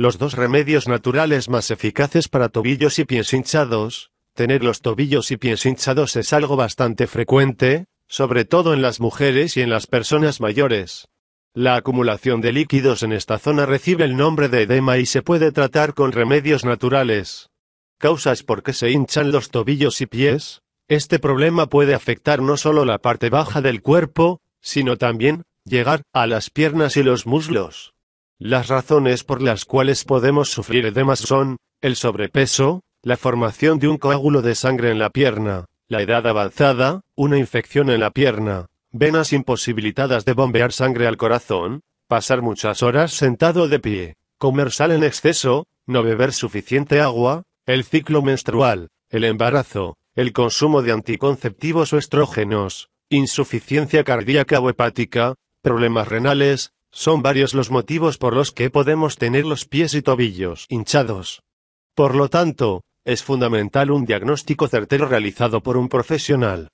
Los dos remedios naturales más eficaces para tobillos y pies hinchados, tener los tobillos y pies hinchados es algo bastante frecuente, sobre todo en las mujeres y en las personas mayores. La acumulación de líquidos en esta zona recibe el nombre de edema y se puede tratar con remedios naturales. Causas por qué se hinchan los tobillos y pies. Este problema puede afectar no solo la parte baja del cuerpo, sino también, llegar, a las piernas y los muslos. Las razones por las cuales podemos sufrir edemas son, el sobrepeso, la formación de un coágulo de sangre en la pierna, la edad avanzada, una infección en la pierna, venas imposibilitadas de bombear sangre al corazón, pasar muchas horas sentado de pie, comer sal en exceso, no beber suficiente agua, el ciclo menstrual, el embarazo, el consumo de anticonceptivos o estrógenos, insuficiencia cardíaca o hepática, problemas renales, son varios los motivos por los que podemos tener los pies y tobillos hinchados. Por lo tanto, es fundamental un diagnóstico certero realizado por un profesional.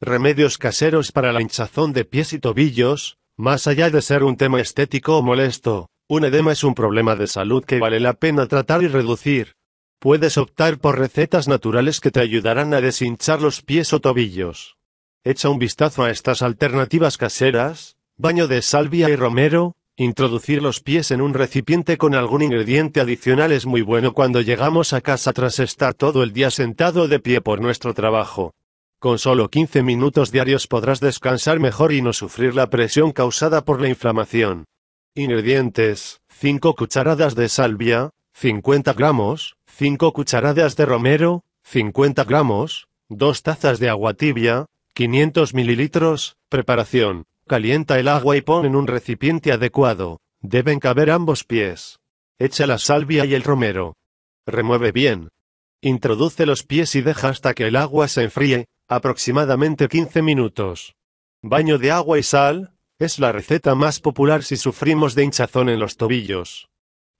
Remedios caseros para la hinchazón de pies y tobillos, más allá de ser un tema estético o molesto, un edema es un problema de salud que vale la pena tratar y reducir. Puedes optar por recetas naturales que te ayudarán a deshinchar los pies o tobillos. Echa un vistazo a estas alternativas caseras, Baño de salvia y romero. Introducir los pies en un recipiente con algún ingrediente adicional es muy bueno cuando llegamos a casa tras estar todo el día sentado de pie por nuestro trabajo. Con solo 15 minutos diarios podrás descansar mejor y no sufrir la presión causada por la inflamación. Ingredientes: 5 cucharadas de salvia, 50 gramos, 5 cucharadas de romero, 50 gramos, 2 tazas de agua tibia, 500 mililitros. Preparación: Calienta el agua y pon en un recipiente adecuado. Deben caber ambos pies. Echa la salvia y el romero. Remueve bien. Introduce los pies y deja hasta que el agua se enfríe, aproximadamente 15 minutos. Baño de agua y sal, es la receta más popular si sufrimos de hinchazón en los tobillos.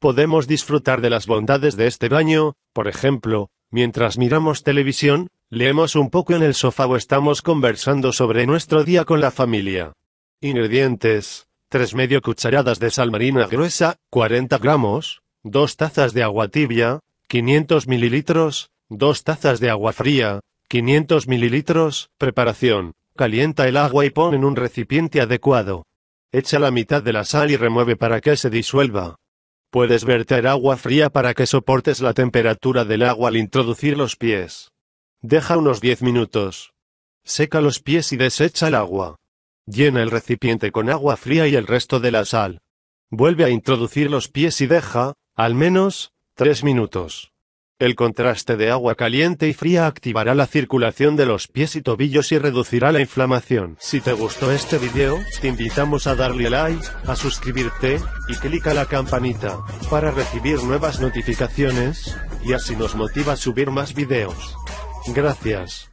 Podemos disfrutar de las bondades de este baño, por ejemplo, mientras miramos televisión, leemos un poco en el sofá o estamos conversando sobre nuestro día con la familia. Ingredientes. 3 medio cucharadas de sal marina gruesa, 40 gramos, 2 tazas de agua tibia, 500 mililitros, 2 tazas de agua fría, 500 mililitros. Preparación. Calienta el agua y pon en un recipiente adecuado. Echa la mitad de la sal y remueve para que se disuelva. Puedes verter agua fría para que soportes la temperatura del agua al introducir los pies. Deja unos 10 minutos. Seca los pies y desecha el agua. Llena el recipiente con agua fría y el resto de la sal. Vuelve a introducir los pies y deja, al menos, 3 minutos. El contraste de agua caliente y fría activará la circulación de los pies y tobillos y reducirá la inflamación. Si te gustó este video, te invitamos a darle like, a suscribirte, y clica la campanita, para recibir nuevas notificaciones, y así nos motiva a subir más videos. Gracias.